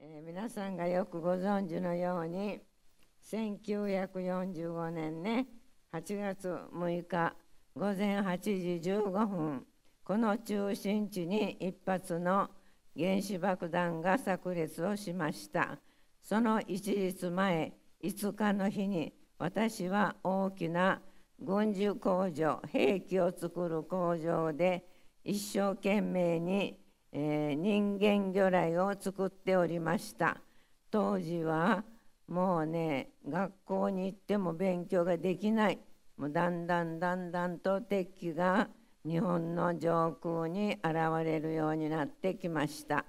えー、皆さんがよくご存知のように1945年ね8月6日午前8時15分この中心地に1発の原子爆弾が炸裂をしましたその1日前5日の日に私は大きな軍需工場兵器を作る工場で一生懸命にえー、人間魚雷を作っておりました当時はもうね学校に行っても勉強ができないもうだんだんだんだんと敵機が日本の上空に現れるようになってきました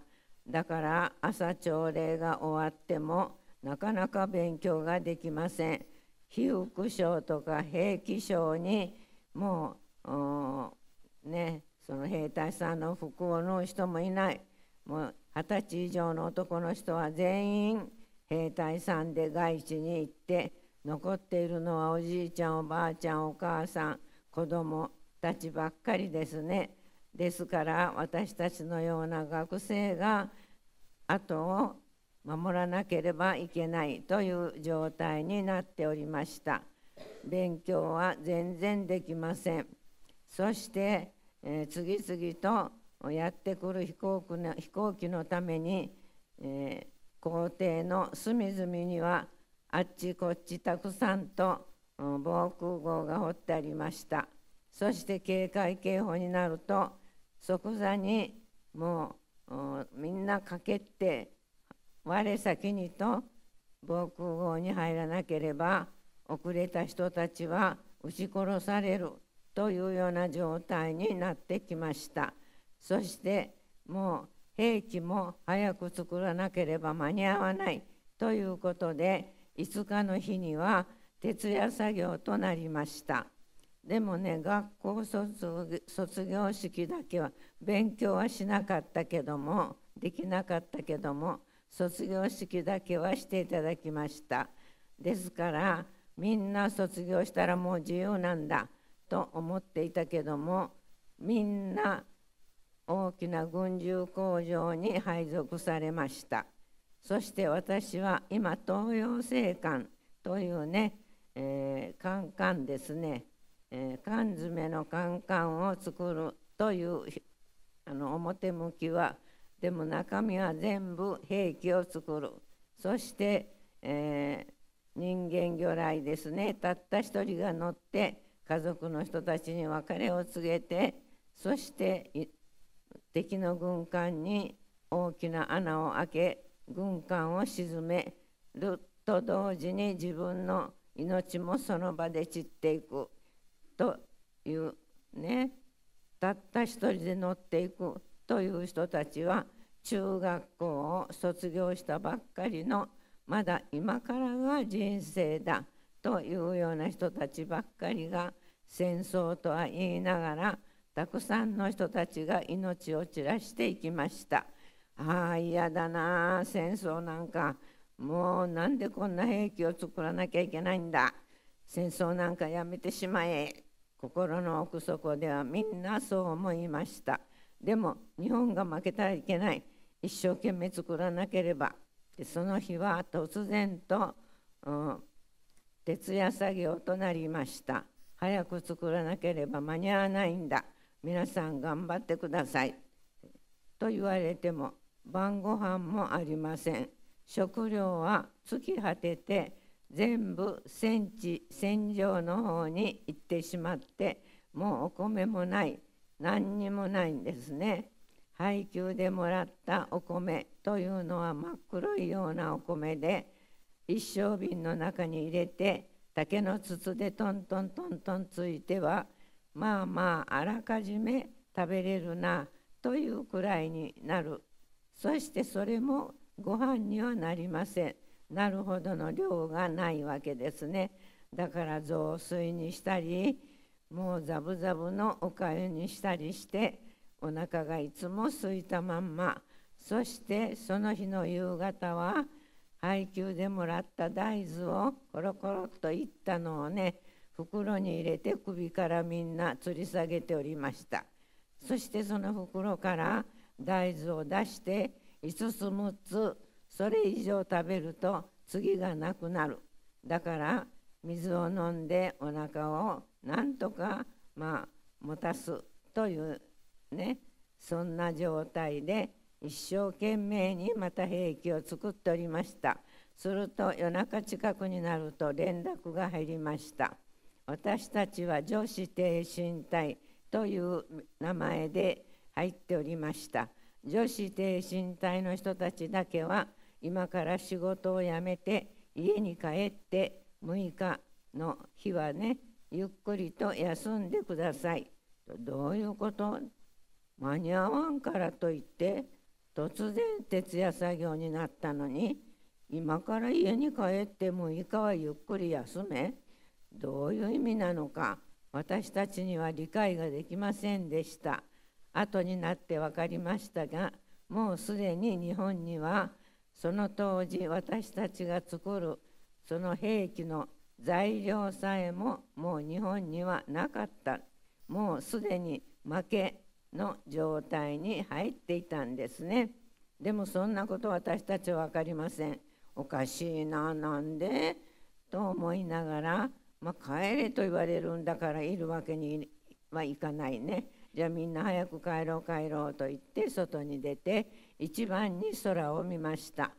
だから朝朝礼が終わってもなかなか勉強ができません被服症とか兵器症にもうねその兵隊さんの服を縫う人もいないもう二十歳以上の男の人は全員兵隊さんで外地に行って残っているのはおじいちゃんおばあちゃんお母さん子供たちばっかりですねですから私たちのような学生が後を守らなければいけないという状態になっておりました勉強は全然できませんそして次々とやってくる飛行機の飛行機のために、えー、校庭の隅々にはあっちこっちたくさんと防空壕が掘ってありましたそして警戒警報になると即座にもうみんな駆けって我先にと防空壕に入らなければ遅れた人たちは撃ち殺されるというような状態になってきましたそしてもう兵器も早く作らなければ間に合わないということで5日の日には徹夜作業となりましたでもね学校卒業式だけは勉強はしなかったけどもできなかったけども卒業式だけはしていただきましたですからみんな卒業したらもう自由なんだと思っていたけどもみんな大きな軍需工場に配属されましたそして私は今東洋製缶というね、えー、カンカンですね、えー、缶詰のカンカンを作るというあの表向きはでも中身は全部兵器を作るそして、えー、人間魚雷ですねたった一人が乗って家族の人たちに別れを告げてそして敵の軍艦に大きな穴を開け軍艦を沈めると同時に自分の命もその場で散っていくというねたった一人で乗っていくという人たちは中学校を卒業したばっかりのまだ今からが人生だというような人たちばっかりが戦争とは言いながらたくさんの人たちが命を散らしていきましたああ嫌だな戦争なんかもうなんでこんな兵器を作らなきゃいけないんだ戦争なんかやめてしまえ心の奥底ではみんなそう思いましたでも日本が負けたらいけない一生懸命作らなければでその日は突然と、うん、徹夜作業となりました早く作らなければ間に合わないんだ皆さん頑張ってください」と言われても晩ご飯もありません食料は尽き果てて全部戦地戦場の方に行ってしまってもうお米もない何にもないんですね配給でもらったお米というのは真っ黒いようなお米で一升瓶の中に入れて竹の筒でトントントントンついてはまあまああらかじめ食べれるなというくらいになるそしてそれもご飯にはなりませんなるほどの量がないわけですねだから雑炊にしたりもうザブザブのおかゆにしたりしてお腹がいつも空いたまんまそしてその日の夕方は配給でもらった大豆をコロコロっといったのをね袋に入れて首からみんな吊り下げておりましたそしてその袋から大豆を出して5つ6つそれ以上食べると次がなくなるだから水を飲んでお腹をなんとかまあ持たすというねそんな状態で一生懸命にまた兵器を作っておりましたすると夜中近くになると連絡が入りました私たちは女子挺身隊という名前で入っておりました女子挺身隊の人たちだけは今から仕事を辞めて家に帰って6日の日はねゆっくりと休んでくださいどういうこと間に合わんからといって突然徹夜作業になったのに今から家に帰ってもいいかはゆっくり休めどういう意味なのか私たちには理解ができませんでした後になって分かりましたがもうすでに日本にはその当時私たちが作るその兵器の材料さえももう日本にはなかったもうすでに負けの状態に入っていたんですねでもそんなこと私たちは分かりませんおかしいななんでと思いながら、まあ、帰れと言われるんだからいるわけにはいかないねじゃあみんな早く帰ろう帰ろうと言って外に出て一番に空を見ました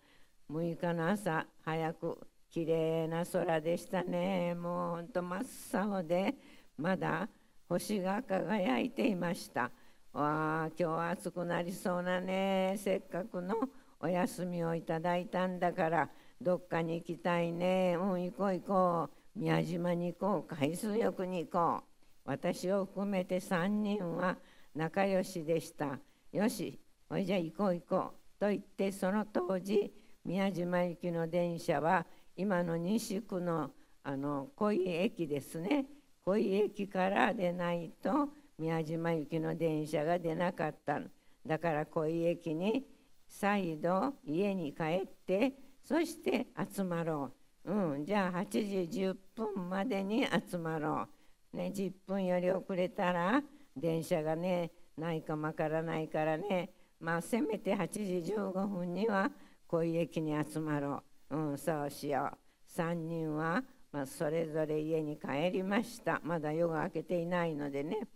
6日の朝早く綺麗な空でしたねもうほんと真っ青でまだ星が輝いていましたわあ今日は暑くなりそうなねせっかくのお休みをいただいたんだからどっかに行きたいねうん行こう行こう宮島に行こう海水浴に行こう私を含めて3人は仲良しでしたよしおいじゃ行こう行こうと言ってその当時宮島行きの電車は今の西区のあの井駅ですね濃井駅からでないと宮島行きの電車が出なかったのだから小井駅に再度家に帰ってそして集まろう、うん、じゃあ8時10分までに集まろう、ね、10分より遅れたら電車がねないかまからないからねまあせめて8時15分には小井駅に集まろう、うん、そうしよう3人は、まあ、それぞれ家に帰りましたまだ夜が明けていないのでね。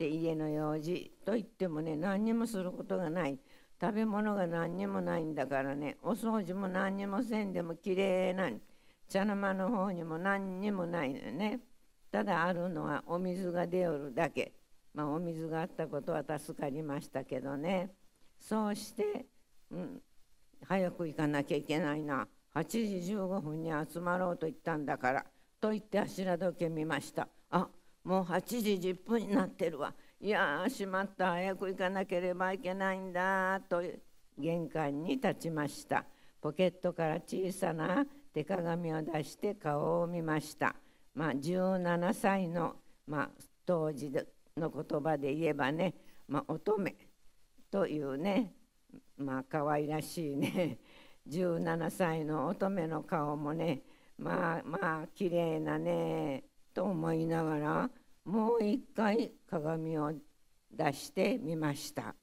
で家の用事といってもね何にもすることがない食べ物が何にもないんだからねお掃除も何にもせんでもきれいな茶の間の方にも何にもないのねただあるのはお水が出よるだけまあお水があったことは助かりましたけどねそうして、うん、早く行かなきゃいけないな8時15分に集まろうと言ったんだからと言って柱時計見ましたあもう8時10分になってるわいやーしまった早く行かなければいけないんだと玄関に立ちましたポケットから小さな手鏡を出して顔を見ましたまあ17歳の、まあ、当時の言葉で言えばね、まあ、乙女というねまあ可愛らしいね17 歳の乙女の顔もねまあまあ綺麗なねと思いながらもう一回鏡を出してみました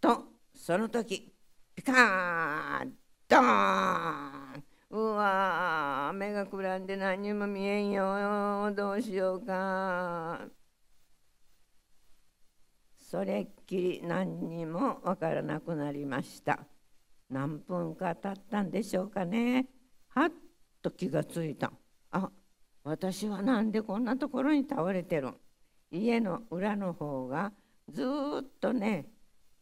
とその時ピカーンドーンうわ目がくらんで何にも見えんよどうしようかそれっきり何にもわからなくなりました何分か経ったんでしょうかねはっと気がついたあ私はなんでこんなところに倒れてる家の裏の方がずっとね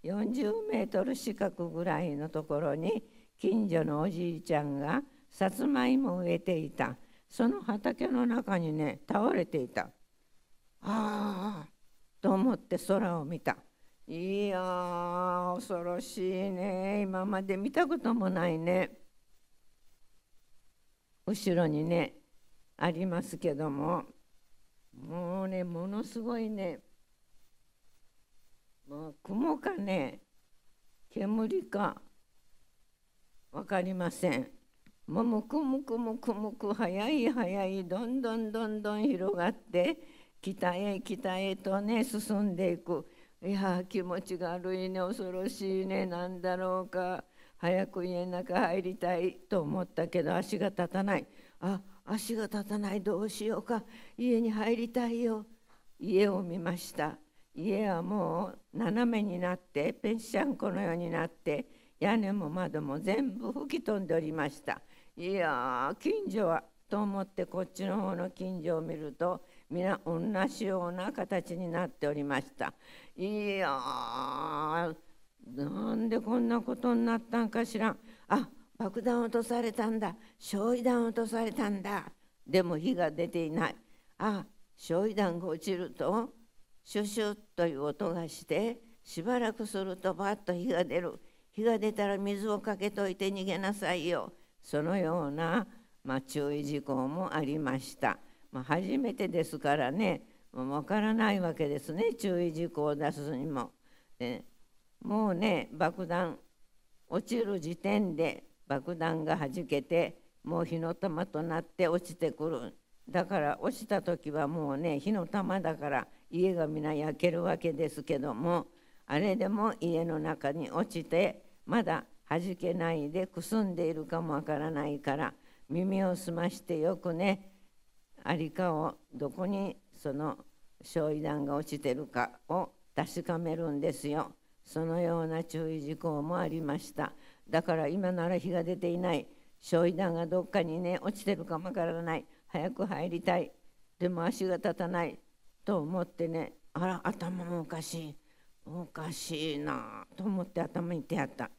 40メートル四角ぐらいのところに近所のおじいちゃんがさつまいも植えていたその畑の中にね倒れていたああと思って空を見たいや恐ろしいね今まで見たこともないね後ろにねありますけどももうねものすごいねもう雲かね煙か分かりませんもうむくむくむくむく早い早いどんどんどんどん広がって北へ北へとね進んでいくいや気持ちが悪いね恐ろしいね何だろうか早く家の中入りたいと思ったけど足が立たないあ足が立たないどうしようか家に入りたいよ家を見ました家はもう斜めになってペンシャンコのようになって屋根も窓も全部吹き飛んでおりましたいや近所はと思ってこっちの方の近所を見ると皆同じような形になっておりましたいやなんでこんなことになったんかしらあ爆弾落とされたんだ焼夷弾落とされたんだでも火が出ていないあ焼夷弾が落ちるとシュシュッという音がしてしばらくするとバッと火が出る火が出たら水をかけといて逃げなさいよそのような、まあ、注意事項もありました、まあ、初めてですからねわからないわけですね注意事項を出すにも、ね、もうね爆弾落ちる時点で爆弾がはじけてもう火の玉となって落ちてくるだから落ちた時はもうね火の玉だから家が皆焼けるわけですけどもあれでも家の中に落ちてまだはじけないでくすんでいるかもわからないから耳を澄ましてよくねありかをどこにその焼夷弾が落ちてるかを確かめるんですよ。そのような注意事項もありました。だから今なら日が出ていない焼夷弾がどっかにね落ちてるかもわからない早く入りたいでも足が立たないと思ってねあら頭もおかしいおかしいなと思って頭に手あった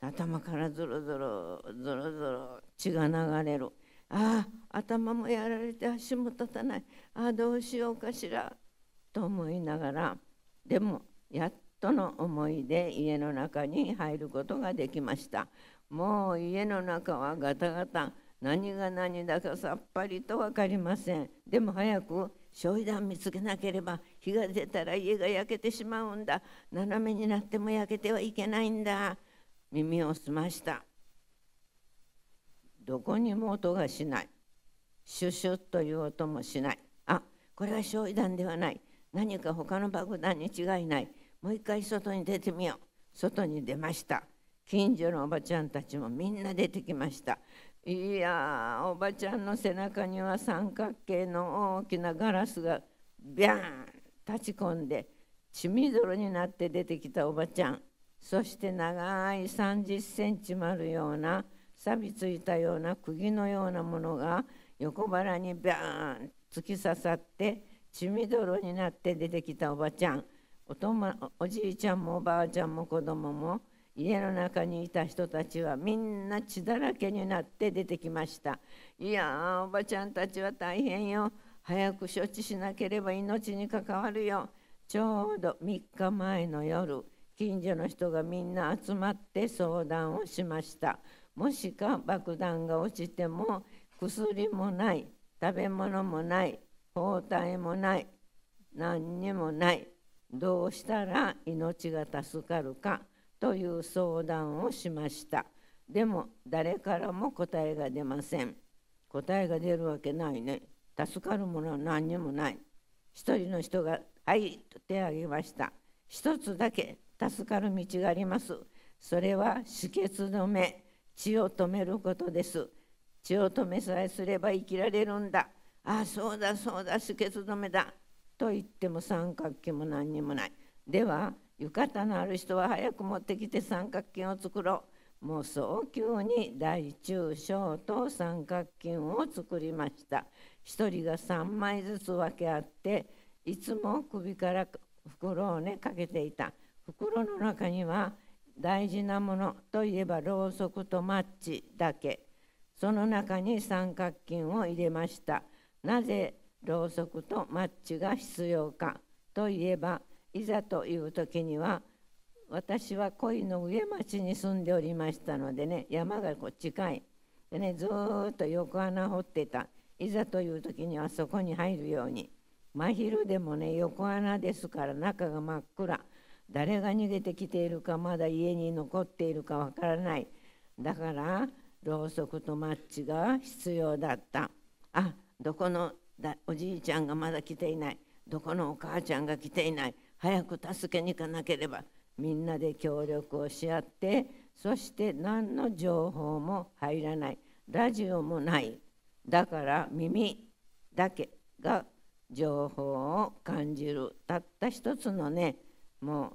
頭からずるずるずるずる血が流れるああ頭もやられて足も立たないああどうしようかしらと思いながらでもやっとの思いで家の中に入ることができましたもう家の中はガタガタ何が何だかさっぱりと分かりませんでも早く焼夷弾見つけなければ火が出たら家が焼けてしまうんだ斜めになっても焼けてはいけないんだ耳を澄ましたどこにも音がしないシュシュッという音もしないあこれは焼夷弾ではない何か他の爆弾に違いないもう一回外に出てみよう外に出ました近所のおばちゃんたちもみんな出てきましたいやおばちゃんの背中には三角形の大きなガラスがビャーン立ち込んで血みどろになって出てきたおばちゃんそして長い30センチもあるような錆びついたような釘のようなものが横腹にビャーン突き刺さって血みどろになって出てきたおばちゃんおと、ま、おじいちゃんもおばあちゃんも子供も家の中にいた人たちはみんな血だらけになって出てきましたいやおばちゃんたちは大変よ早く処置しなければ命に関わるよちょうど3日前の夜近所の人がみんな集まって相談をしましたもしか爆弾が落ちても薬もない食べ物もない包帯もない何にもないどうしたら命が助かるかという相談をしましたでも誰からも答えが出ません答えが出るわけないね助かるものは何にもない一人の人が「はい」と手を挙げました一つだけ助かる道がありますそれは止血止め血を止めることです血を止めさえすれば生きられるんだああそうだそうだ止血止めだと言っても三角形も何にもないでは浴衣のある人は早く持ってきて三角筋を作ろうもう早急に大中小と三角筋を作りました1人が3枚ずつ分け合っていつも首から袋をねかけていた袋の中には大事なものといえばろうそくとマッチだけその中に三角筋を入れましたなぜろうそくとマッチが必要かといえばいざという時には私は恋の上町に住んでおりましたのでね山がこう近いでねずっと横穴掘ってたいざという時にはそこに入るように真昼でもね横穴ですから中が真っ暗誰が逃げてきているかまだ家に残っているかわからないだからろうそくとマッチが必要だったあどこのだおじいちゃんがまだ来ていないどこのお母ちゃんが来ていない早く助けに行かなければみんなで協力をし合ってそして何の情報も入らないラジオもないだから耳だけが情報を感じるたった一つのねも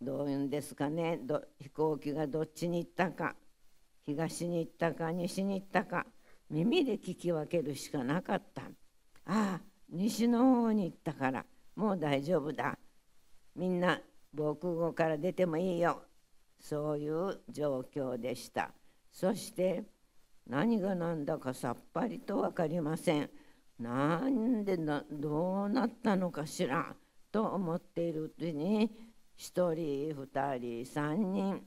うどういうんですかね飛行機がどっちに行ったか東に行ったか西に行ったか耳で聞き分けるしかなかったああ西の方に行ったからもう大丈夫だみんな防空壕から出てもいいよそういう状況でしたそして何が何だかさっぱりと分かりませんなんでどうなったのかしらと思っているうちに1人2人3人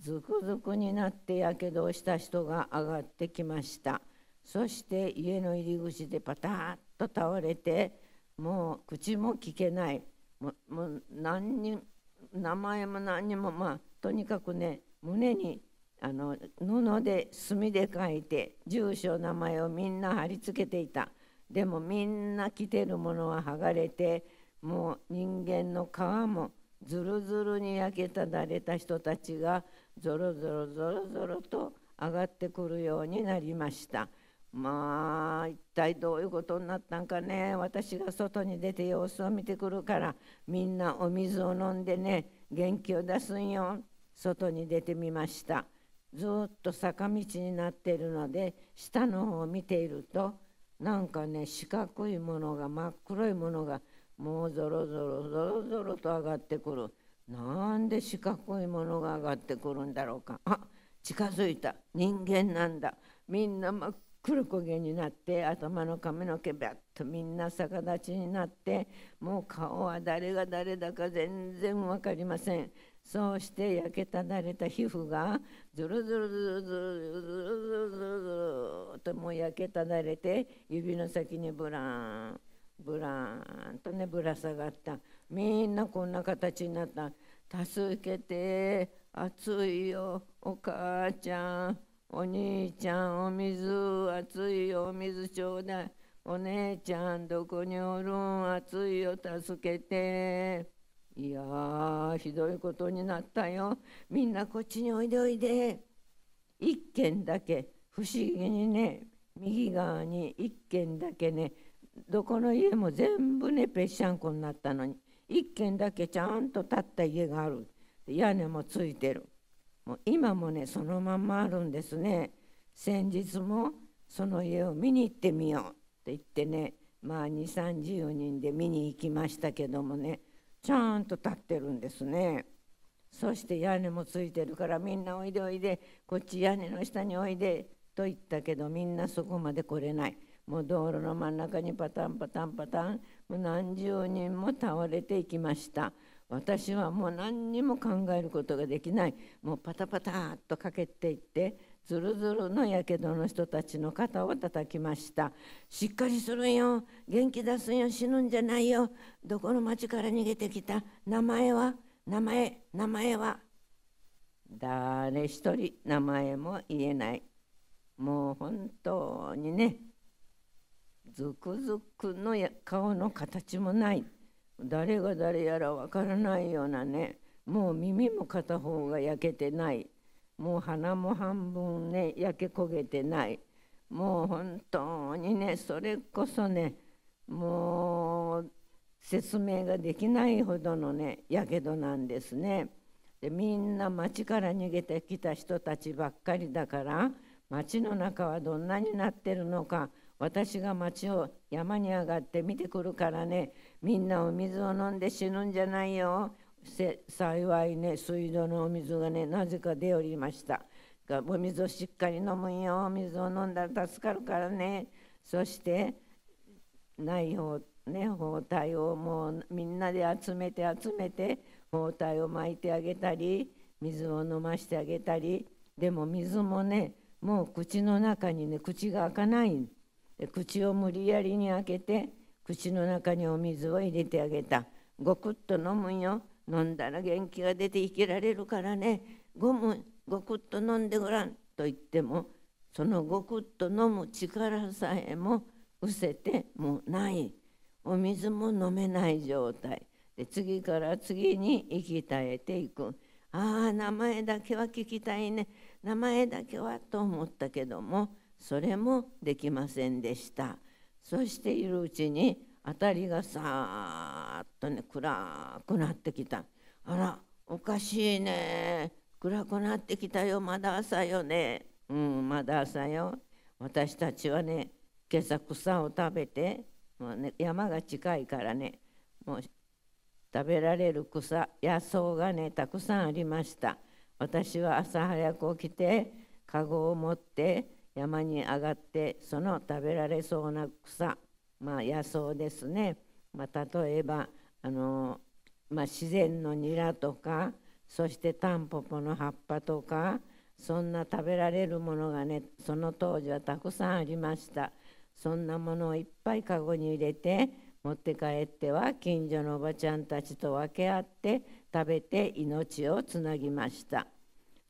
ずくずくになってやけどをした人が上がってきましたそして家の入り口でパタッと倒れてもう口も聞けないもう何人名前も何にもまあとにかくね胸にあの布で墨で書いて住所名前をみんな貼り付けていたでもみんな着てるものは剥がれてもう人間の皮もずるずるに焼けただれた人たちがぞろぞろぞろぞろと上がってくるようになりましたまあ一体どういうことになったんかね私が外に出て様子を見てくるからみんなお水を飲んでね元気を出すんよ外に出てみましたずっと坂道になっているので下の方を見ているとなんかね四角いものが真っ黒いものがもうぞろぞろぞろぞろと上がってくる。なんで四角いものが上がってくるんだろうかあ近づいた人間なんだみんな真っ黒焦げになって頭の髪の毛ビャッとみんな逆立ちになってもう顔は誰が誰だか全然分かりませんそうして焼けただれた皮膚がずるずるずるずるずるずるずるずるともう焼けただれて指の先にブラーンブラーンとねぶら下がった。みんなこんな形になった助けて暑いよお母ちゃんお兄ちゃんお水暑いよお水ちょうだいお姉ちゃんどこにおるん暑いよ助けていやーひどいことになったよみんなこっちにおいでおいで一軒だけ不思議にね右側に一軒だけねどこの家も全部ねぺっしゃんこになったのに1軒だけちゃんと建った家がある屋根もついてるもう今もねそのまんまあるんですね先日もその家を見に行ってみようって言ってねまあ2 3 0人で見に行きましたけどもねちゃんと建ってるんですねそして屋根もついてるからみんなおいでおいでこっち屋根の下においでと言ったけどみんなそこまで来れないもう道路の真ん中にパタンパタンパタン何十人も倒れていきました私はもう何にも考えることができないもうパタパタっとかけていってズルズルのやけどの人たちの肩を叩きましたしっかりするよ元気出すよ死ぬんじゃないよどこの町から逃げてきた名前は名前名前は誰一人名前も言えないもう本当にねゾクゾクの顔の形もない誰が誰やらわからないようなねもう耳も片方が焼けてないもう鼻も半分ね焼け焦げてないもう本当にねそれこそねもう説明ができないほどのねやけどなんですね。でみんな町から逃げてきた人たちばっかりだから町の中はどんなになってるのか私が町を山に上がって見てくるからねみんなお水を飲んで死ぬんじゃないよ幸いね水道のお水がねなぜか出おりましたがお水をしっかり飲むよお水を飲んだら助かるからねそしてないね包帯をもうみんなで集めて集めて包帯を巻いてあげたり水を飲ましてあげたりでも水もねもう口の中にね口が開かないで口を無理やりに開けて口の中にお水を入れてあげたごくっと飲むよ飲んだら元気が出て生きられるからねごムごくっと飲んでごらんと言ってもそのごくっと飲む力さえも失せてもないお水も飲めない状態で次から次に生き絶えていくああ名前だけは聞きたいね名前だけはと思ったけどもそれもできませんでしたそしているうちにあたりがさーっとね暗くなってきたあらおかしいね暗くなってきたよまだ朝よねうんまだ朝よ私たちはね今朝草を食べてもう、ね、山が近いからねもう食べられる草野草がねたくさんありました私は朝早く起きてカゴを持って山に上がってその食べられそうな草、まあ、野草ですね、まあ、例えばあの、まあ、自然のニラとかそしてタンポポの葉っぱとかそんな食べられるものがねその当時はたくさんありましたそんなものをいっぱいかごに入れて持って帰っては近所のおばちゃんたちと分け合って食べて命をつなぎました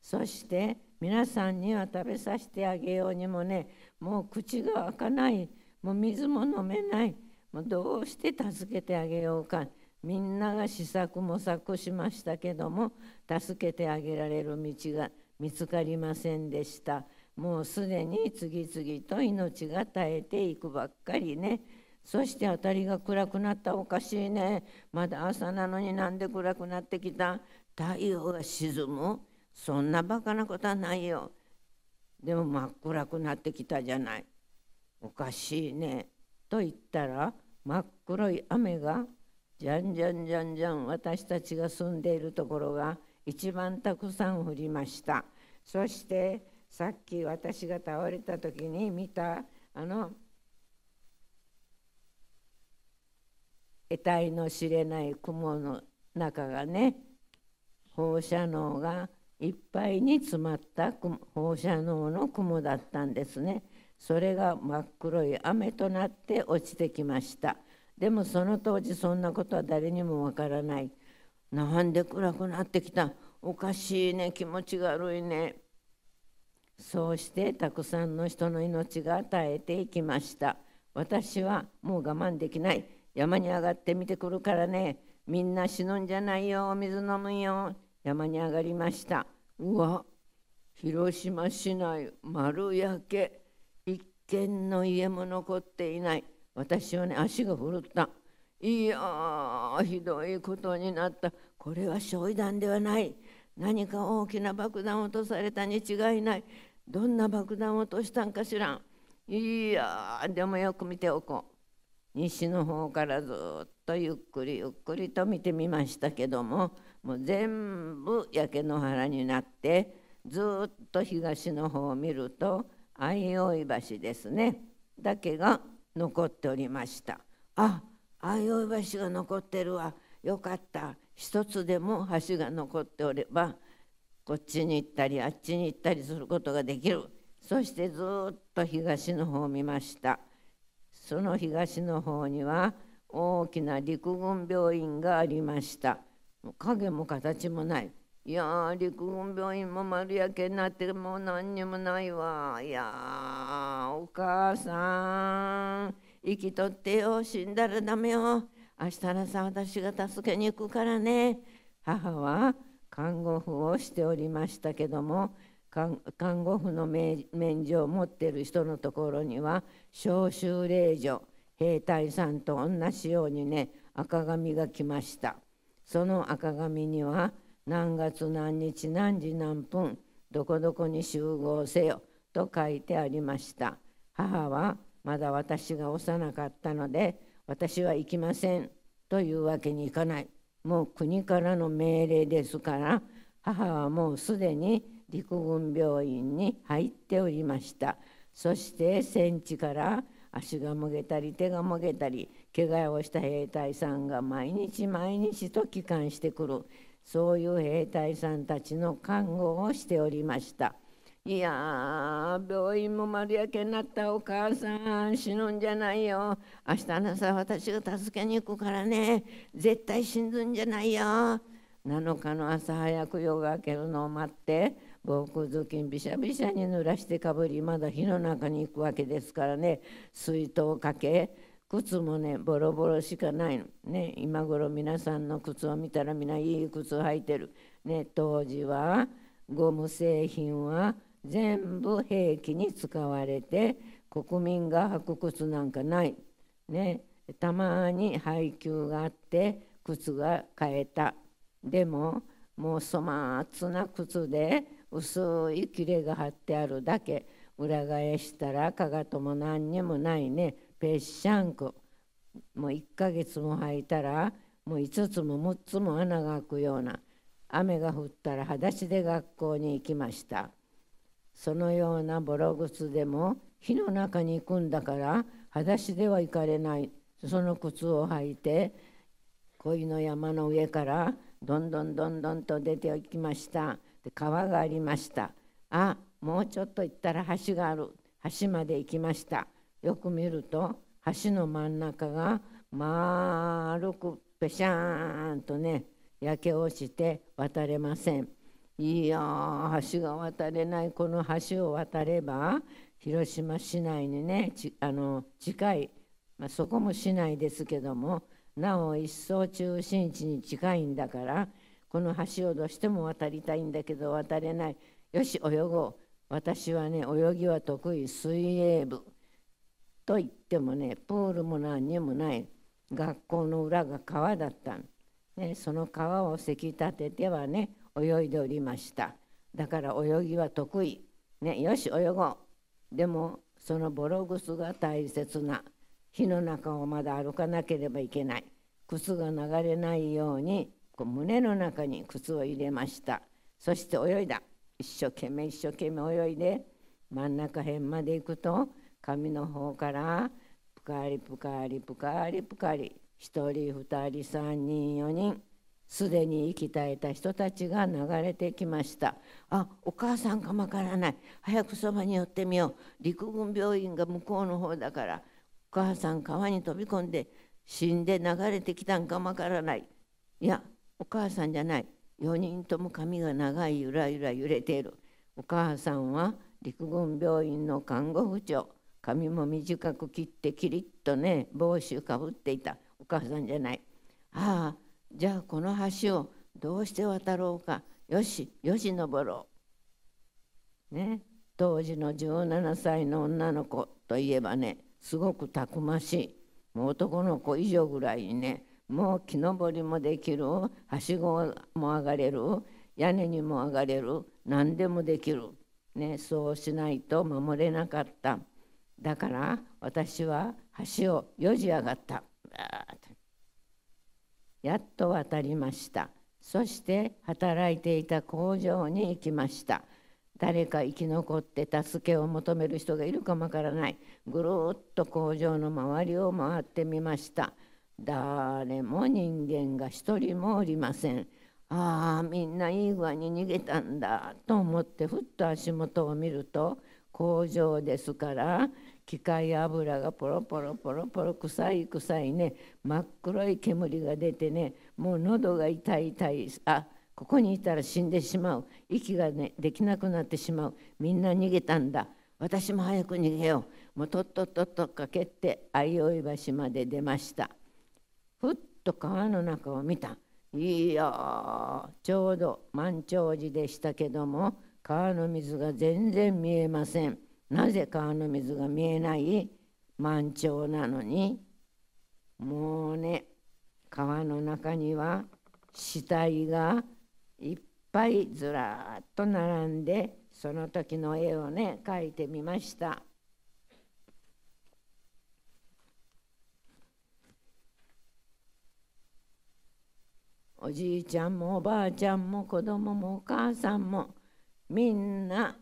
そして皆さんには食べさせてあげようにもねもう口が開かないもう水も飲めないもうどうして助けてあげようかみんなが試作模索しましたけども助けてあげられる道が見つかりませんでしたもうすでに次々と命が絶えていくばっかりねそしてあたりが暗くなったおかしいねまだ朝なのになんで暗くなってきた太陽が沈むそんなバカなことはないよでも真っ暗くなってきたじゃないおかしいねと言ったら真っ黒い雨がじゃんじゃんじゃんじゃん私たちが住んでいるところが一番たくさん降りましたそしてさっき私が倒れた時に見たあの得体の知れない雲の中がね放射能がいっぱいに詰まった放射能の雲だったんですねそれが真っ黒い雨となって落ちてきましたでもその当時そんなことは誰にもわからないなんで暗くなってきたおかしいね気持ちが悪いねそうしてたくさんの人の命が絶えていきました私はもう我慢できない山に上がって見てくるからねみんな死ぬんじゃないよ水飲むよ山に上がりましたうわ広島市内丸焼け一軒の家も残っていない私はね足が震ったいやひどいことになったこれは焼夷弾ではない何か大きな爆弾を落とされたに違いないどんな爆弾を落としたんか知らんいやでもよく見ておこう西の方からずっとゆっくりゆっくりと見てみましたけどももう全部焼け野原になってずっと東の方を見ると相生橋ですねだけが残っておりましたあ相生橋が残ってるわよかった一つでも橋が残っておればこっちに行ったりあっちに行ったりすることができるそしてずっと東の方を見ましたその東の方には大きな陸軍病院がありました影も形もない。いや陸軍病院も丸焼けになってもう何にもないわいやお母さん生きとってよ死んだらダメよ明日のさ私が助けに行くからね母は看護婦をしておりましたけども看護婦の免状を持ってる人のところには召集令状兵隊さんと同じようにね赤紙が来ました。その赤紙には何月何日何時何分どこどこに集合せよと書いてありました母はまだ私が幼かったので私は行きませんというわけにいかないもう国からの命令ですから母はもうすでに陸軍病院に入っておりましたそして戦地から足がもげたり手がもげたり怪我をした兵隊さんが毎日毎日と帰還してくるそういう兵隊さんたちの看護をしておりましたいや病院も丸焼けになったお母さん死ぬんじゃないよ明日の朝私が助けに行くからね絶対死ぬんじゃないよ7日の朝早く夜が明けるのを待って防空頭巾びしゃびしゃに濡らしてかぶりまだ火の中に行くわけですからね水筒をかけ靴もねボロボロしかないのね今頃皆さんの靴を見たらみんないい靴履いてるね当時はゴム製品は全部兵器に使われて国民が履く靴なんかないねたまに配給があって靴が買えたでももう粗末な靴で薄い切れが張ってあるだけ裏返したらかかとも何にもないねぺっしゃんくもう1ヶ月も履いたらもう5つも6つも穴が開くような雨が降ったら裸足で学校に行きましたそのようなボロ靴でも火の中に行くんだから裸足では行かれないその靴を履いて恋の山の上からどんどんどんどんと出ていきましたで川がありましたあもうちょっと行ったら橋がある橋まで行きましたよく見ると橋の真ん中が丸くぺしゃーんとね焼け落ちて渡れませんいや橋が渡れないこの橋を渡れば広島市内にねあの近い、まあ、そこも市内ですけどもなお一層中心地に近いんだからこの橋をどうしても渡りたいんだけど渡れないよし泳ごう私はね泳ぎは得意水泳部と言ってもねプールも何にもない学校の裏が川だったね、その川をせき立ててはね泳いでおりましただから泳ぎは得意、ね、よし泳ごうでもそのボログスが大切な火の中をまだ歩かなければいけない靴が流れないようにこう胸の中に靴を入れましたそして泳いだ一生懸命一生懸命泳いで真ん中辺まで行くと神の方からぷかりぷかりぷかりぷかり1人2人3人4人すでに息絶えた人たちが流れてきましたあお母さんかまからない早くそばに寄ってみよう陸軍病院が向こうの方だからお母さん川に飛び込んで死んで流れてきたんかまからないいやお母さんじゃない4人とも髪が長いゆらゆら揺れているお母さんは陸軍病院の看護婦長髪も短く切ってキリッとね帽子かぶっていたお母さんじゃないああじゃあこの橋をどうして渡ろうかよしよし登ろう。ね当時の17歳の女の子といえばねすごくたくましいもう男の子以上ぐらいにねもう木登りもできるはしごも上がれる屋根にも上がれる何でもできる、ね、そうしないと守れなかった。だから私は橋をよじ上がったやっと渡りましたそして働いていた工場に行きました誰か生き残って助けを求める人がいるかもわからないぐるっと工場の周りを回ってみました誰も人間が一人もおりませんああみんないい具合に逃げたんだと思ってふっと足元を見ると工場ですから機械油がポロポロポロポロ臭い臭いね真っ黒い煙が出てねもう喉が痛い痛いあここにいたら死んでしまう息が、ね、できなくなってしまうみんな逃げたんだ私も早く逃げようもうとっとっとっとかけて相生橋まで出ましたふっと川の中を見たいいよちょうど満潮時でしたけども川の水が全然見えませんなぜ川の水が見えない満潮なのにもうね川の中には死体がいっぱいずらっと並んでその時の絵をね描いてみました。おじいちゃんもおばあちゃんも子供もお母さんもみんな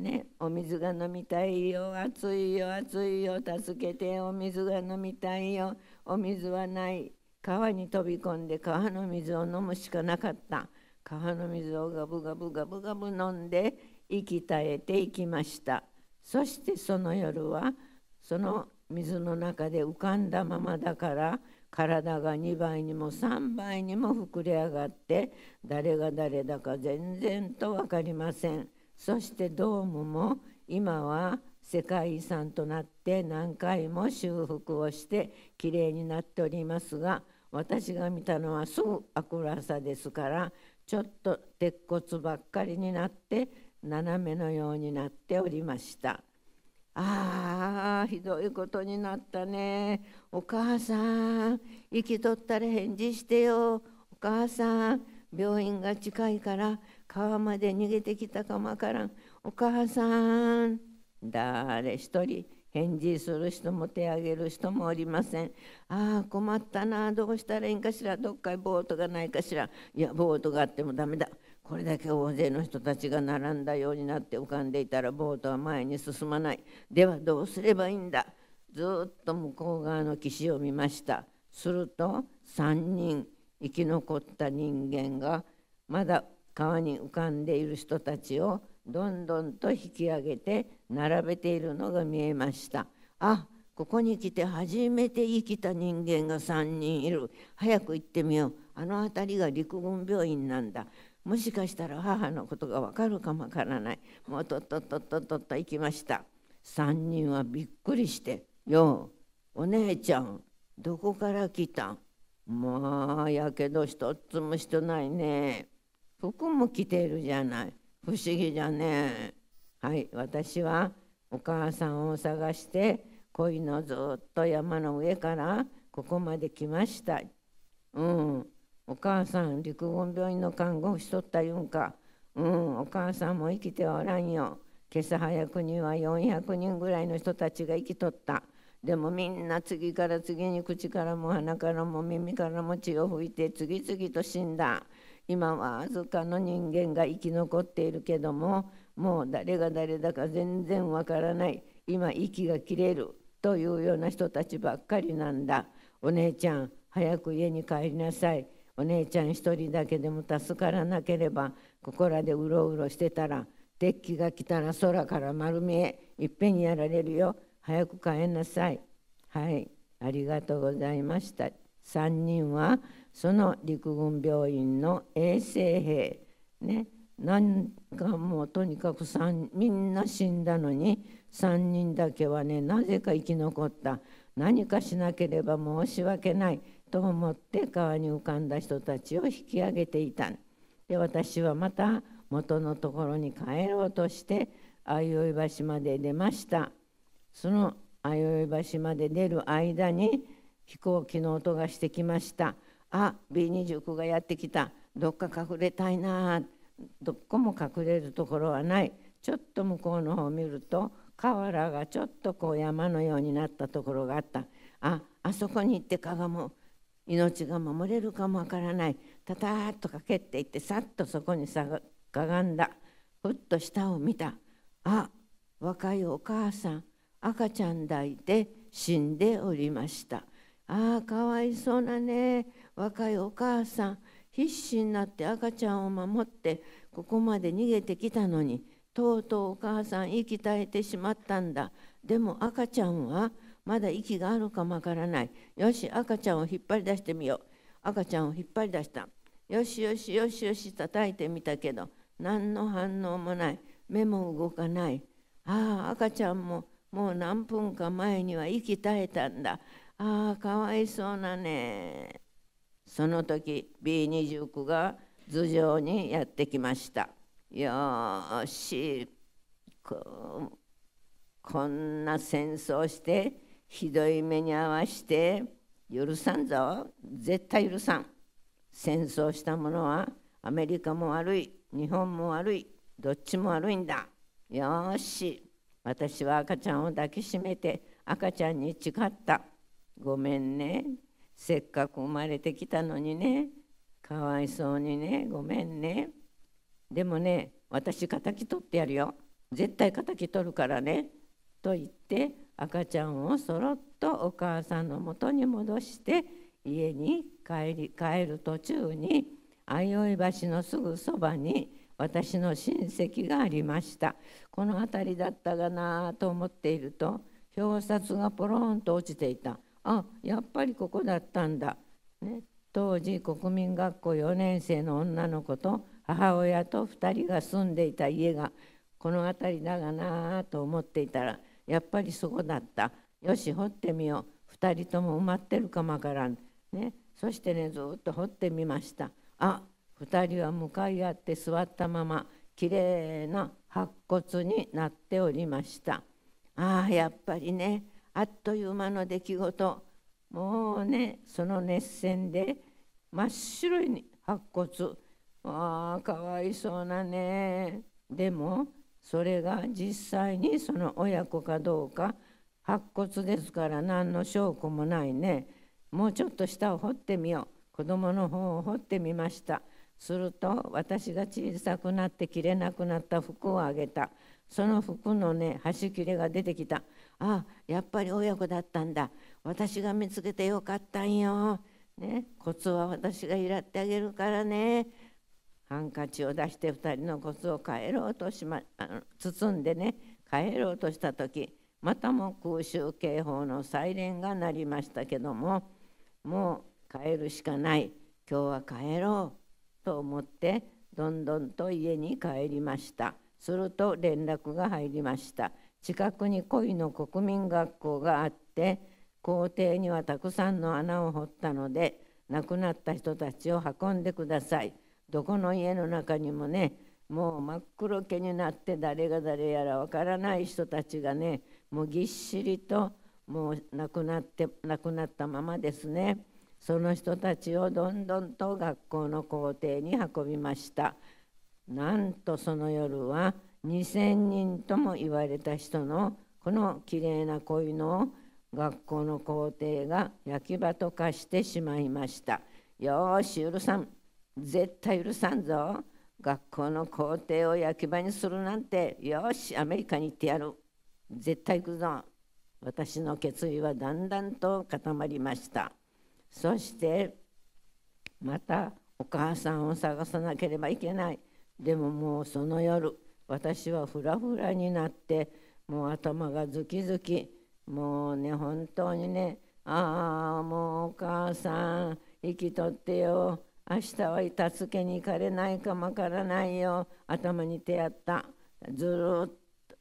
ね、お水が飲みたいよ暑いよ暑いよ助けてお水が飲みたいよお水はない川に飛び込んで川の水を飲むしかなかった川の水をガブガブガブガブ飲んで息絶えていきましたそしてその夜はその水の中で浮かんだままだから体が2倍にも3倍にも膨れ上がって誰が誰だか全然と分かりません。そしてドームも今は世界遺産となって何回も修復をしてきれいになっておりますが私が見たのはすぐ明るさですからちょっと鉄骨ばっかりになって斜めのようになっておりましたあーひどいことになったねお母さん生きとったら返事してよお母さん病院が近いから川まで逃げてきたかもわからんお母さん誰一人返事する人も手挙げる人もおりませんああ困ったなどうしたらいいんかしらどっかへボートがないかしらいやボートがあってもダメだこれだけ大勢の人たちが並んだようになって浮かんでいたらボートは前に進まないではどうすればいいんだずっと向こう側の岸を見ましたすると3人生き残った人間がまだ川に浮かんでいる人たちをどんどんと引き上げて並べているのが見えましたあここに来て初めて生きた人間が3人いる早く行ってみようあの辺りが陸軍病院なんだもしかしたら母のことがわかるかもわからないもうとっとっとっとっとっと行きました3人はびっくりして「ようお姉ちゃんどこから来たまあやけど一つもしてないね服も着ているじゃない不思議じゃねはい私はお母さんを探して恋のずっと山の上からここまで来ましたうんお母さん陸軍病院の看護をしとったいうんかうんお母さんも生きておらんよ今朝早くには400人ぐらいの人たちが生きとったでもみんな次から次に口からも鼻からも耳からも血を拭いて次々と死んだ今はわずかの人間が生き残っているけどももう誰が誰だか全然わからない今息が切れるというような人たちばっかりなんだお姉ちゃん早く家に帰りなさいお姉ちゃん一人だけでも助からなければここらでうろうろしてたら敵機が来たら空から丸見えいっぺんにやられるよ早く帰んなさいはいありがとうございました3人はその陸軍病院の衛生兵ねなんかもうとにかくみんな死んだのに3人だけはねなぜか生き残った何かしなければ申し訳ないと思って川に浮かんだ人たちを引き上げていたで私はまた元のところに帰ろうとして相生橋まで出ましたその相生橋まで出る間に飛行機の音がしてきましたあ B29 がやってきたどっか隠れたいなどこも隠れるところはないちょっと向こうの方を見ると河原がちょっとこう山のようになったところがあったああそこに行ってかがむ命が守れるかもわからないたタッっとかけっていってさっとそこにさかがんだふっと下を見たあ若いお母さん赤ちゃん抱いて死んでおりましたああかわいそうなね若いお母さん必死になって赤ちゃんを守ってここまで逃げてきたのにとうとうお母さん息絶えてしまったんだでも赤ちゃんはまだ息があるかもわからないよし赤ちゃんを引っ張り出してみよう赤ちゃんを引っ張り出したよしよしよしよし叩いてみたけど何の反応もない目も動かないああ赤ちゃんももう何分か前には息絶えたんだああかわいそうなねその時 B29 が頭上にやってきましたよしここんな戦争してひどい目に遭わして許さんぞ絶対許さん戦争したものはアメリカも悪い日本も悪いどっちも悪いんだよし私は赤ちゃんを抱きしめて赤ちゃんに誓ったごめんねせっかく生まれてきたのにねかわいそうにねごめんねでもね私敵取ってやるよ絶対敵取るからねと言って赤ちゃんをそろっとお母さんのもとに戻して家に帰り帰る途中に相生橋のすぐそばに私の親戚がありましたこの辺りだったかなと思っていると表札がポロンと落ちていた。あやっぱりここだったんだ、ね、当時国民学校4年生の女の子と母親と2人が住んでいた家がこの辺りだがなあと思っていたらやっぱりそこだったよし掘ってみよう2人とも埋まってるかもわからん、ね、そしてねずっと掘ってみましたあ2人は向かい合って座ったままきれいな白骨になっておりましたああやっぱりねあっという間の出来事もうねその熱線で真っ白い白骨ああかわいそうなねでもそれが実際にその親子かどうか白骨ですから何の証拠もないねもうちょっと下を掘ってみよう子供の方を掘ってみましたすると私が小さくなって着れなくなった服をあげたその服のね端切れが出てきたあやっぱり親子だったんだ私が見つけてよかったんよ、ね、コツは私がいらってあげるからねハンカチを出して2人のコツを帰ろうとしまあの包んでね帰ろうとした時またも空襲警報のサイレンが鳴りましたけどももう帰るしかない今日は帰ろうと思ってどんどんと家に帰りましたすると連絡が入りました近くに恋の国民学校があって校庭にはたくさんの穴を掘ったので亡くなった人たちを運んでくださいどこの家の中にもねもう真っ黒けになって誰が誰やらわからない人たちがねもうぎっしりともう亡くなって亡くなったままですねその人たちをどんどんと学校の校庭に運びましたなんとその夜は2,000人とも言われた人のこのきれいな子犬を学校の校庭が焼き場と化してしまいました。よし許さん絶対許さんぞ学校の校庭を焼き場にするなんてよしアメリカに行ってやる絶対行くぞ私の決意はだんだんと固まりましたそしてまたお母さんを探さなければいけないでももうその夜私はフラフラになってもう頭がズキズキもうね本当にねああもうお母さん生きとってよ明日はたつけに行かれないかもわからないよ頭に手やったずるっと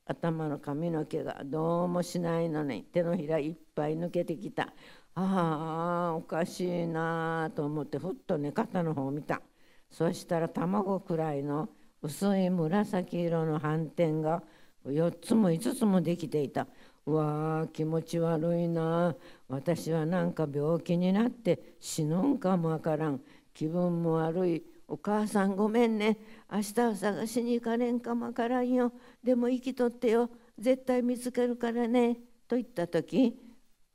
頭の髪の毛がどうもしないのに手のひらいっぱい抜けてきたああおかしいなと思ってふっとね肩の方を見たそしたら卵くらいの薄い紫色の斑点が4つも5つもできていたうわ気持ち悪いな私はなんか病気になって死ぬんかもわからん気分も悪いお母さんごめんね明日を探しに行かれんかもわからんよでも生きとってよ絶対見つけるからね」と言った時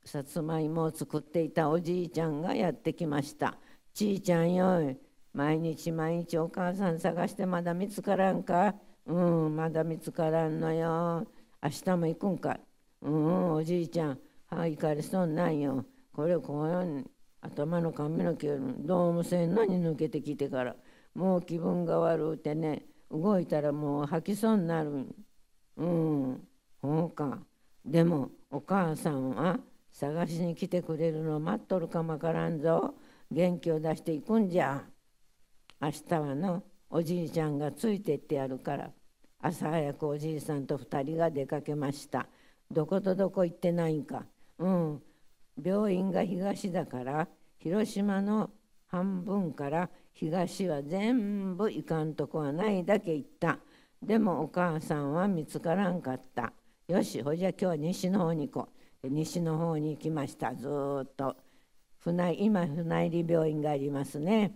さつまいもを作っていたおじいちゃんがやってきました「ちいちゃんよい毎日毎日お母さん探してまだ見つからんかうんまだ見つからんのよ明日も行くんかうんおじいちゃん歯いかれそうなんよこれこう頭の髪の毛どうもせんのに抜けてきてからもう気分が悪うてね動いたらもう吐きそうになるうんほうかでもお母さんは探しに来てくれるの待っとるかもわからんぞ元気を出していくんじゃ。明日はのおじいちゃんがついてってやるから朝早くおじいさんと2人が出かけましたどことどこ行ってないんかうん病院が東だから広島の半分から東は全部行かんとこはないだけ行ったでもお母さんは見つからんかったよしほいじゃ今日は西の方に行こう西の方に行きましたずっと船今船入り病院がありますね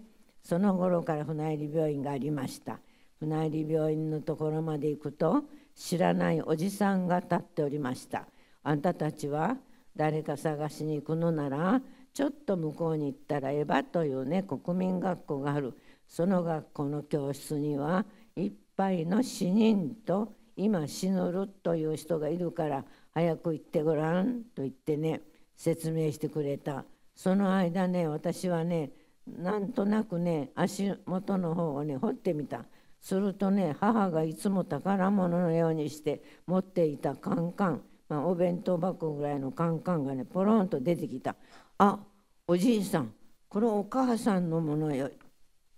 その頃から船入病院がありました船入病院のところまで行くと知らないおじさんが立っておりましたあんたたちは誰か探しに行くのならちょっと向こうに行ったらえばというね国民学校があるその学校の教室にはいっぱいの死人と今死ぬるという人がいるから早く行ってごらんと言ってね説明してくれたその間ね私はねなんとなくね足元の方をね掘ってみたするとね母がいつも宝物のようにして持っていたカンカン、まあ、お弁当箱ぐらいのカンカンがねポロンと出てきたあおじいさんこれお母さんのものよ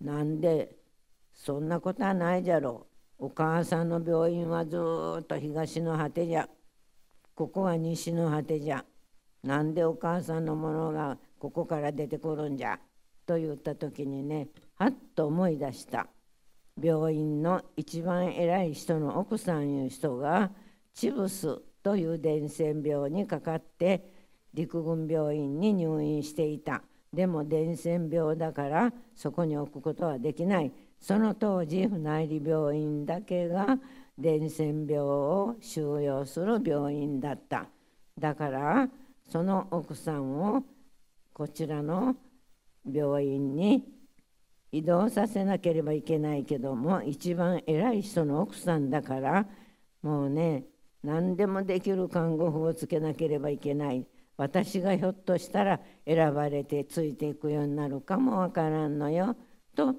なんでそんなことはないじゃろうお母さんの病院はずっと東の果てじゃここは西の果てじゃなんでお母さんのものがここから出てくるんじゃと言った時にねはっと思い出した病院の一番偉い人の奥さんいう人がチブスという伝染病にかかって陸軍病院に入院していたでも伝染病だからそこに置くことはできないその当時船入病院だけが伝染病を収容する病院だっただからその奥さんをこちらの病院に移動させなければいけないけども一番偉い人の奥さんだからもうね何でもできる看護婦をつけなければいけない私がひょっとしたら選ばれてついていくようになるかもわからんのよと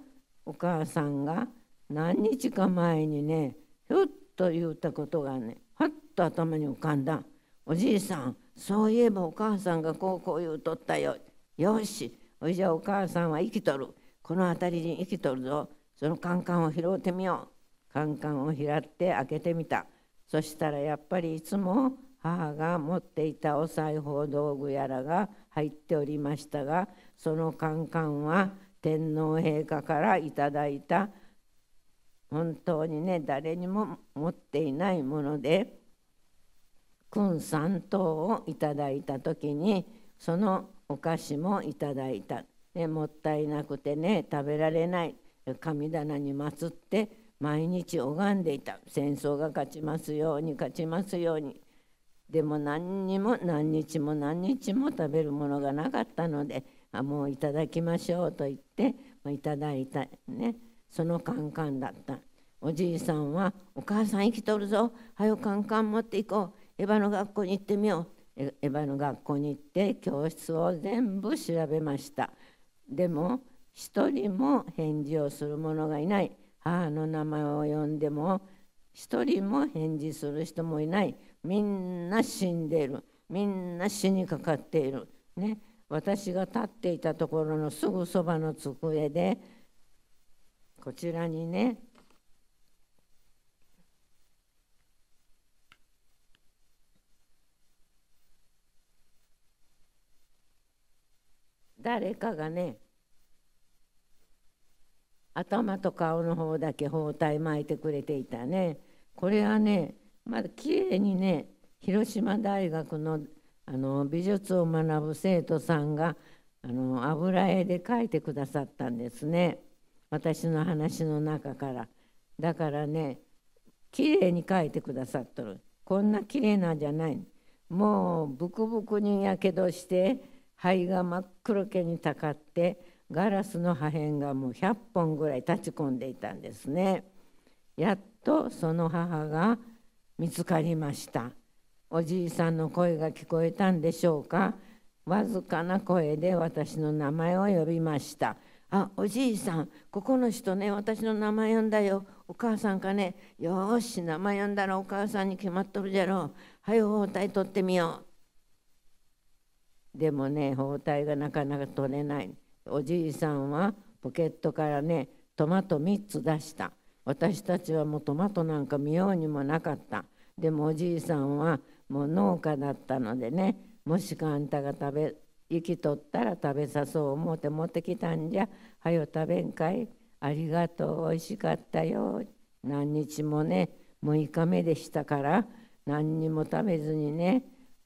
お母さんが何日か前にねひょっと言うたことがねはっと頭に浮かんだ「おじいさんそういえばお母さんがこうこう言うとったよよしおいじゃお母さんは生きとるこの辺りに生きとるぞそのカンカンを拾うてみようカンカンを拾って開けてみたそしたらやっぱりいつも母が持っていたお裁縫道具やらが入っておりましたがそのカンカンは天皇陛下からいただいた本当にね誰にも持っていないもので君三等をいただいた時にそのお菓子もいただいた、ね、もったいなくてね食べられない神棚に祀って毎日拝んでいた戦争が勝ちますように勝ちますようにでも何にも何日も何日も食べるものがなかったのであもういただきましょうと言っていただいたねそのカンカンだったおじいさんは「お母さん生きとるぞはよカンカン持っていこうエヴァの学校に行ってみよう」エヴァの学校に行って教室を全部調べましたでも一人も返事をする者がいない母の名前を呼んでも一人も返事する人もいないみんな死んでいるみんな死にかかっている、ね、私が立っていたところのすぐそばの机でこちらにね誰かがね頭と顔の方だけ包帯巻いてくれていたねこれはねまだ綺麗にね広島大学のあの美術を学ぶ生徒さんがあの油絵で描いてくださったんですね私の話の中からだからね綺麗に描いてくださっとるこんな綺麗なんじゃないもうブクブクにやけどして灰が真っ黒けにたかってガラスの破片がもう100本ぐらい立ち込んでいたんですねやっとその母が見つかりましたおじいさんの声が聞こえたんでしょうかわずかな声で私の名前を呼びましたあおじいさんここの人ね私の名前呼んだよお母さんかねよし名前呼んだらお母さんに決まっとるじゃろうはよ包帯取ってみよう」でもね包帯がなかなか取れないおじいさんはポケットからねトマト3つ出した私たちはもうトマトなんか見ようにもなかったでもおじいさんはもう農家だったのでねもしかあんたが食べ生きとったら食べさそう思うて持ってきたんじゃはよ食べんかいありがとうおいしかったよ何日もね6日目でしたから何にも食べずにね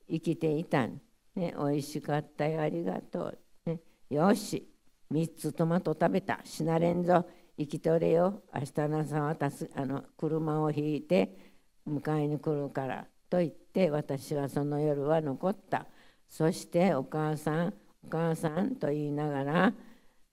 生きていたんね、美味しかったよありがとう、ね、よし3つトマト食べた死なれんぞ生きとれよ明日の朝はあの車を引いて迎えに来るから」と言って私はその夜は残ったそしてお母さんお母さんと言いながら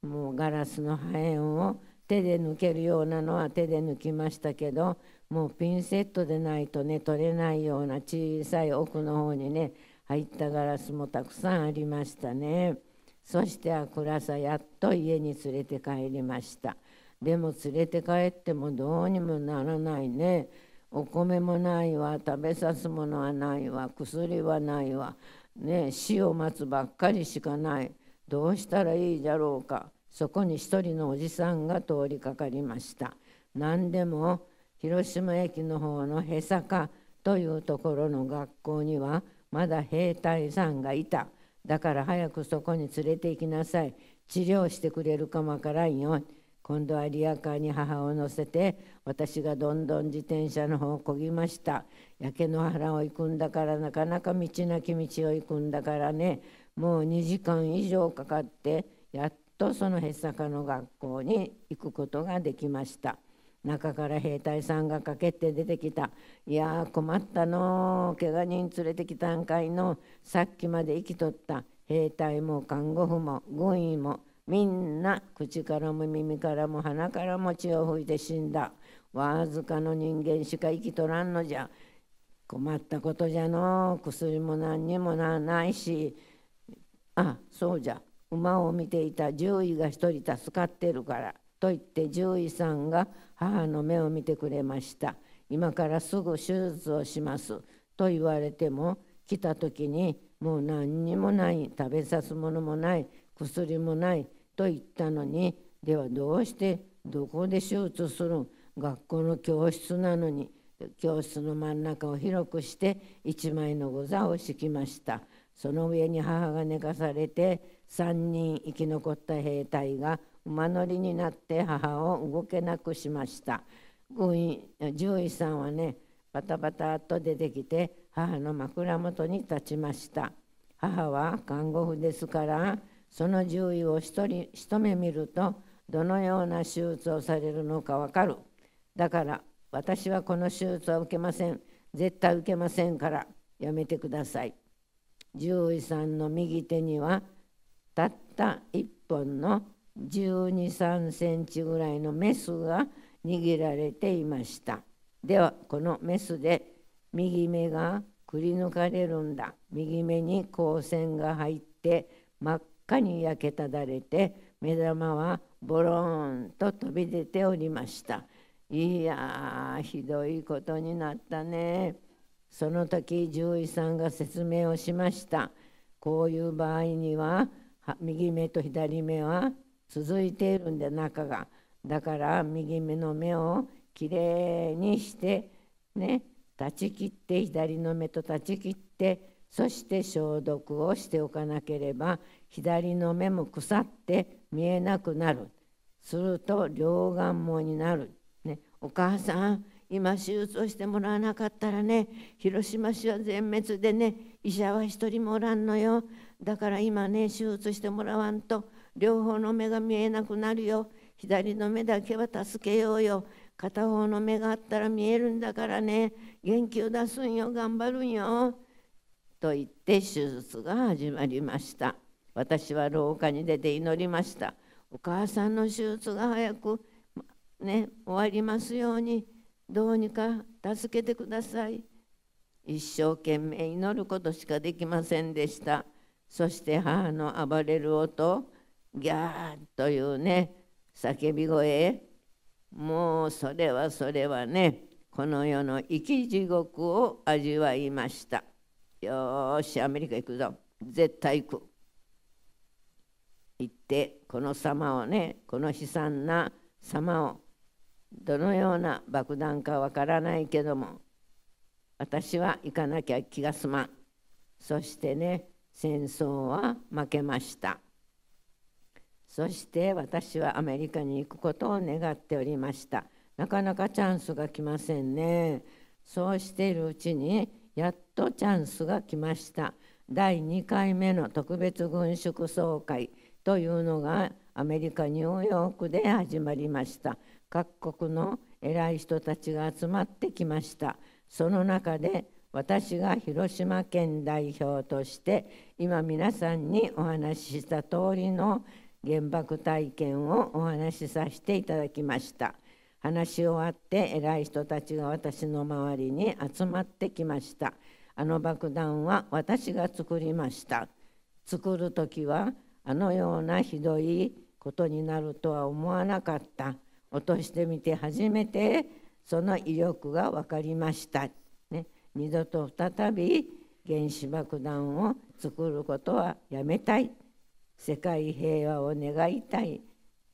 もうガラスの破片を手で抜けるようなのは手で抜きましたけどもうピンセットでないとね取れないような小さい奥の方にね入ったガラスもたくさんありましたねそして暗さやっと家に連れて帰りましたでも連れて帰ってもどうにもならないねお米もないわ食べさすものはないわ薬はないわね死を待つばっかりしかないどうしたらいいじゃろうかそこに一人のおじさんが通りかかりました何でも広島駅の方のへさかというところの学校にはまだ兵隊さんがいただから早くそこに連れて行きなさい治療してくれるかもわからんよ今度はリアカーに母を乗せて私がどんどん自転車の方をこぎました焼け野原を行くんだからなかなか道なき道を行くんだからねもう2時間以上かかってやっとそのへっさかの学校に行くことができました中から兵隊さんがかけて出てきたいや困ったの怪我人連れてきたんかいのさっきまで生きとった兵隊も看護婦も軍医もみんな口からも耳からも鼻からも血を吹いて死んだわずかの人間しか生きとらんのじゃ困ったことじゃの薬も何にもなないしあそうじゃ馬を見ていた獣医が一人助かってるから」と言って獣医さんが母の目を見てくれました今からすぐ手術をしますと言われても来た時にもう何にもない食べさすものもない薬もないと言ったのにではどうしてどこで手術する学校の教室なのに教室の真ん中を広くして一枚のござを敷きましたその上に母が寝かされて3人生き残った兵隊が馬乗りになって母を動けなくしました軍医獣医さんはねバタバタと出てきて母の枕元に立ちました母は看護婦ですからその獣医を一人一目見るとどのような手術をされるのかわかるだから私はこの手術は受けません絶対受けませんからやめてください獣医さんの右手にはたった一本の1 2 3センチぐらいのメスが握られていましたではこのメスで右目がくり抜かれるんだ右目に光線が入って真っ赤に焼けただれて目玉はボローンと飛び出ておりましたいやひどいことになったねその時獣医さんが説明をしましたこういう場合には右目と左目は続いているんで中がだから右目の目をきれいにしてね断ち切って左の目と断ち切ってそして消毒をしておかなければ左の目も腐って見えなくなるすると両眼毛になる、ね、お母さん今手術をしてもらわなかったらね広島市は全滅でね医者は一人もおらんのよだから今ね手術してもらわんと両方の目が見えなくなるよ左の目だけは助けようよ片方の目があったら見えるんだからね元気を出すんよ頑張るんよ」と言って手術が始まりました私は廊下に出て祈りましたお母さんの手術が早く、ね、終わりますようにどうにか助けてください一生懸命祈ることしかできませんでしたそして母の暴れる音ギャーというね叫び声もうそれはそれはねこの世の生き地獄を味わいましたよしアメリカ行くぞ絶対行く行ってこの様をねこの悲惨な様をどのような爆弾かわからないけども私は行かなきゃ気が済まんそしてね戦争は負けました。そして私はアメリカに行くことを願っておりましたなかなかチャンスが来ませんねそうしているうちにやっとチャンスが来ました第2回目の特別軍縮総会というのがアメリカ・ニューヨークで始まりました各国の偉い人たちが集まってきましたその中で私が広島県代表として今皆さんにお話しした通りの原爆体験をお話しさせていただきました話し終わって偉い人たちが私の周りに集まってきましたあの爆弾は私が作りました作る時はあのようなひどいことになるとは思わなかった落としてみて初めてその威力が分かりました、ね、二度と再び原子爆弾を作ることはやめたい世界平和を願いたい、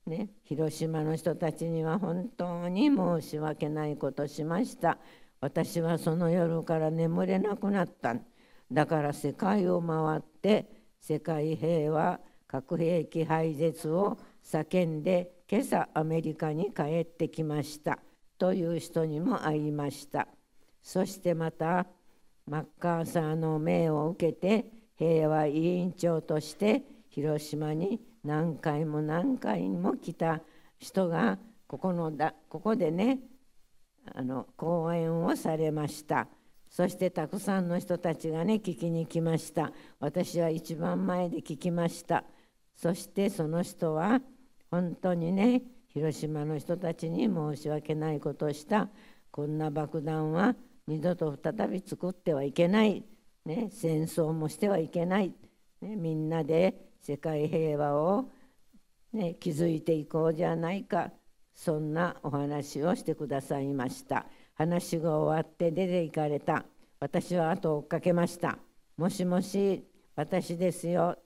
ね、広島の人たちには本当に申し訳ないことしました私はその夜から眠れなくなっただから世界を回って世界平和核兵器廃絶を叫んで今朝アメリカに帰ってきましたという人にも会いましたそしてまたマッカーサーの命を受けて平和委員長として広島に何回も何回も来た人がここのだここでねあの講演をされましたそしてたくさんの人たちがね聞きに来ました私は一番前で聞きましたそしてその人は本当にね広島の人たちに申し訳ないことをしたこんな爆弾は二度と再び作ってはいけない、ね、戦争もしてはいけない、ね、みんなで世界平和を、ね、築いていこうじゃないかそんなお話をしてくださいました話が終わって出て行かれた私は後を追っかけましたもしもし私ですよ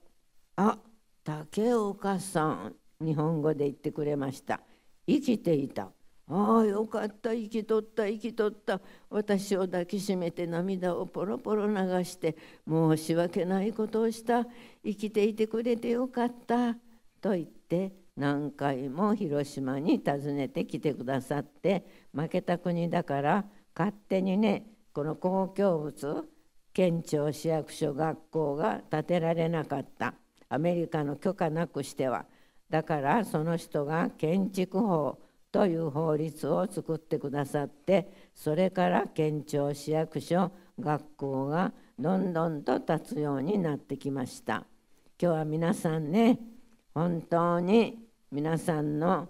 あ竹岡さん日本語で言ってくれました生きていたああよかった生きとった生きとった私を抱きしめて涙をポロポロ流して申し訳ないことをした生きていてくれてよかったと言って何回も広島に訪ねてきてくださって負けた国だから勝手にねこの公共物県庁市役所学校が建てられなかったアメリカの許可なくしてはだからその人が建築法という法律を作ってくださってそれから県庁市役所学校がどんどんと立つようになってきました今日は皆さんね本当に皆さんの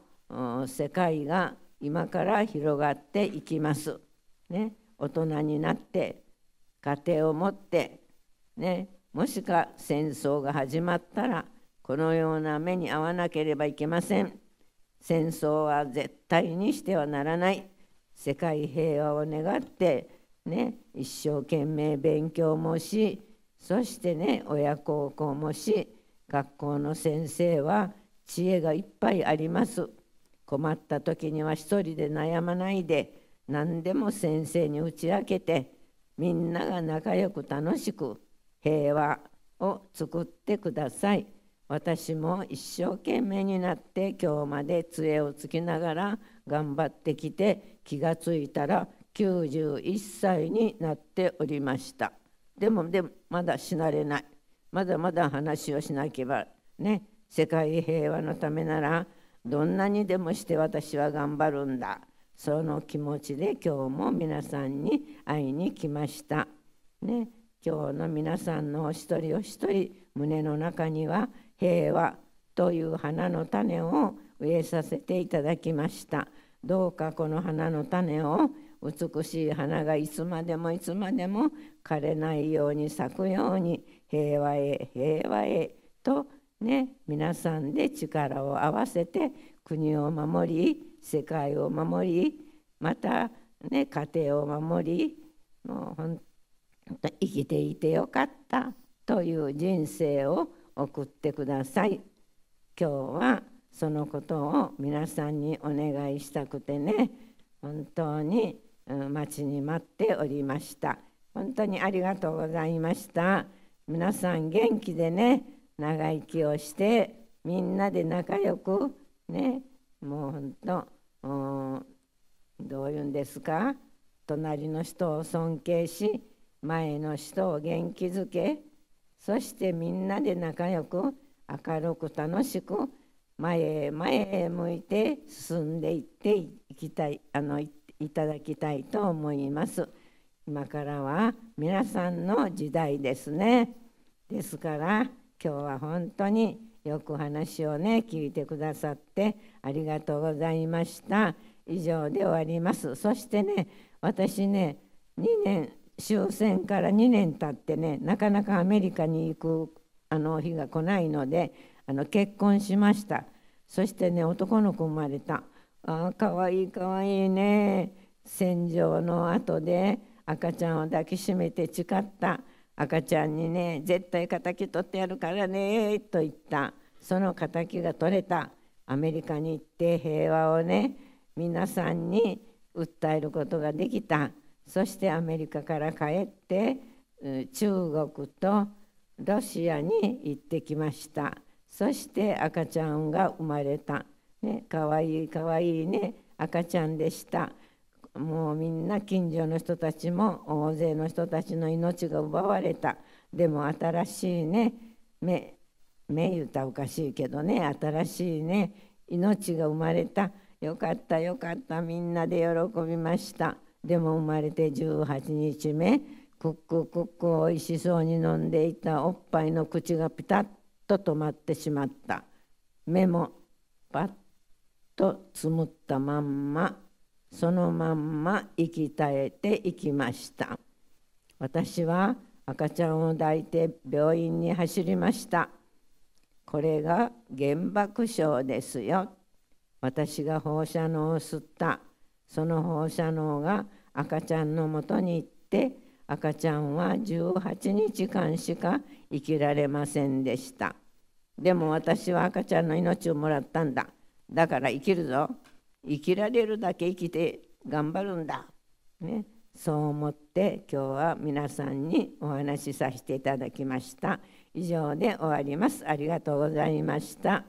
世界が今から広がっていきます、ね、大人になって家庭を持って、ね、もしか戦争が始まったらこのような目に遭わなければいけません。戦争は絶対にしてはならない世界平和を願って、ね、一生懸命勉強もしそしてね親孝行もし学校の先生は知恵がいっぱいあります困った時には一人で悩まないで何でも先生に打ち明けてみんなが仲良く楽しく平和を作ってください。私も一生懸命になって今日まで杖をつきながら頑張ってきて気がついたら91歳になっておりましたでもでもまだ死なれないまだまだ話をしなければね世界平和のためならどんなにでもして私は頑張るんだその気持ちで今日も皆さんに会いに来ました。ね今日の皆さんのお一人お一人胸の中には平和という花の種を植えさせていただきましたどうかこの花の種を美しい花がいつまでもいつまでも枯れないように咲くように平和へ平和へとね皆さんで力を合わせて国を守り世界を守りまた、ね、家庭を守りもう本当生きていてよかったという人生を送ってください今日はそのことを皆さんにお願いしたくてね本当に待ちに待っておりました本当にありがとうございました皆さん元気でね長生きをしてみんなで仲良くねもう本当どういうんですか隣の人を尊敬し前の人を元気づけそしてみんなで仲良く明るく楽しく前へ前へ向いて進んでいっていきたいあのいただきたいと思います。今からは皆さんの時代ですね。ですから今日は本当によく話をね聞いてくださってありがとうございました。以上で終わります。そしてね私ね2年終戦から2年経ってねなかなかアメリカに行くあの日が来ないのであの結婚しましたそしてね男の子生まれたあかわいいかわいいね戦場の後で赤ちゃんを抱きしめて誓った赤ちゃんにね絶対敵取ってやるからねと言ったその敵が取れたアメリカに行って平和をね皆さんに訴えることができたそしてアメリカから帰って中国とロシアに行ってきましたそして赤ちゃんが生まれた、ね、かわいいかわいいね赤ちゃんでしたもうみんな近所の人たちも大勢の人たちの命が奪われたでも新しいね目目言うたらおかしいけどね新しいね命が生まれたよかったよかったみんなで喜びましたでも生まれて18日目クッククックおいしそうに飲んでいたおっぱいの口がピタッと止まってしまった目もパッとつむったまんまそのまんま息絶えていきました私は赤ちゃんを抱いて病院に走りましたこれが原爆症ですよ私が放射能を吸ったその放射能が赤ちゃんのもとに行って赤ちゃんは18日間しか生きられませんでしたでも私は赤ちゃんの命をもらったんだだから生きるぞ生きられるだけ生きて頑張るんだ、ね、そう思って今日は皆さんにお話しさせていただきました以上で終わりますありがとうございました